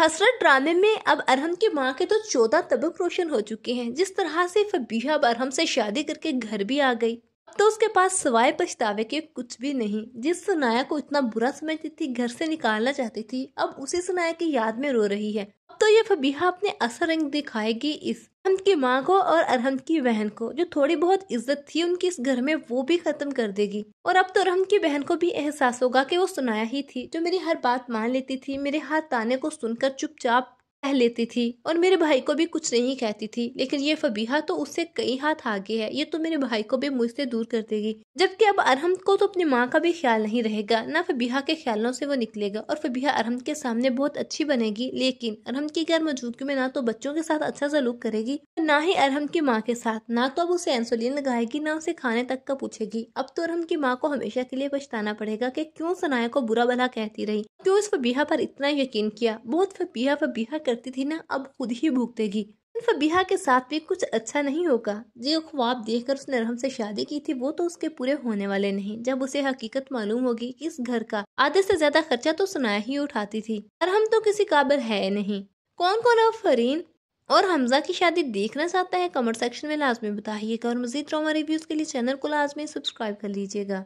हसरत ड्रामे में अब अरहम की माँ के तो चौदह तबक रोशन हो चुके हैं जिस तरह से फबीहा अब अरहम से शादी करके घर भी आ गई अब तो उसके पास सवाए पछतावे के कुछ भी नहीं जिस सनाया को इतना बुरा समझती थी घर से निकालना चाहती थी अब उसी सनाया की याद में रो रही है तो ये फबीहा अपने असर रंग दिखाएगी इस अरहम की माँ को और अरहम की बहन को जो थोड़ी बहुत इज्जत थी उनकी इस घर में वो भी खत्म कर देगी और अब तो अरहम की बहन को भी एहसास होगा कि वो सुनाया ही थी जो मेरी हर बात मान लेती थी मेरे हर ताने को सुनकर चुपचाप कह लेती थी और मेरे भाई को भी कुछ नहीं कहती थी लेकिन ये फबीहा तो उससे कई हाथ आगे है ये तो मेरे भाई को भी मुझसे दूर कर देगी जबकि अब अरहम को तो अपनी माँ का भी ख्याल नहीं रहेगा ना फबीहा के ख्यालों से वो निकलेगा और फबीहा अरहम के सामने बहुत अच्छी बनेगी लेकिन अरहम की गैर मौजूदगी में ना तो बच्चों के साथ अच्छा सलूक करेगी ना ही अरहम की माँ के साथ ना तो अब उसे इंसुलिन लगाएगी ना उसे खाने तक का पूछेगी अब तो अरहम की माँ को हमेशा के लिए पछताना पड़ेगा की क्यूँ सनाया को बुरा भला कहती रही तो फबीहा पर इतना यकीन किया बहुत फबीहा फबीहा करती थी ना अब खुद ही भुगतेगी फबीहा के साथ भी कुछ अच्छा नहीं होगा जो ख्वाब देखकर उसने रहम से शादी की थी वो तो उसके पूरे होने वाले नहीं जब उसे हकीकत मालूम होगी कि इस घर का आधे से ज्यादा खर्चा तो सुनाया ही उठाती थी और हम तो किसी काबिल है नहीं कौन कौन अब फरीन और हमजा की शादी देखना चाहता है कमेंट सेक्शन में लाजमी बताइएगा और मजीद ड्रामा रिव्यूज के लिए चैनल को लाजमी सब्सक्राइब कर लीजिएगा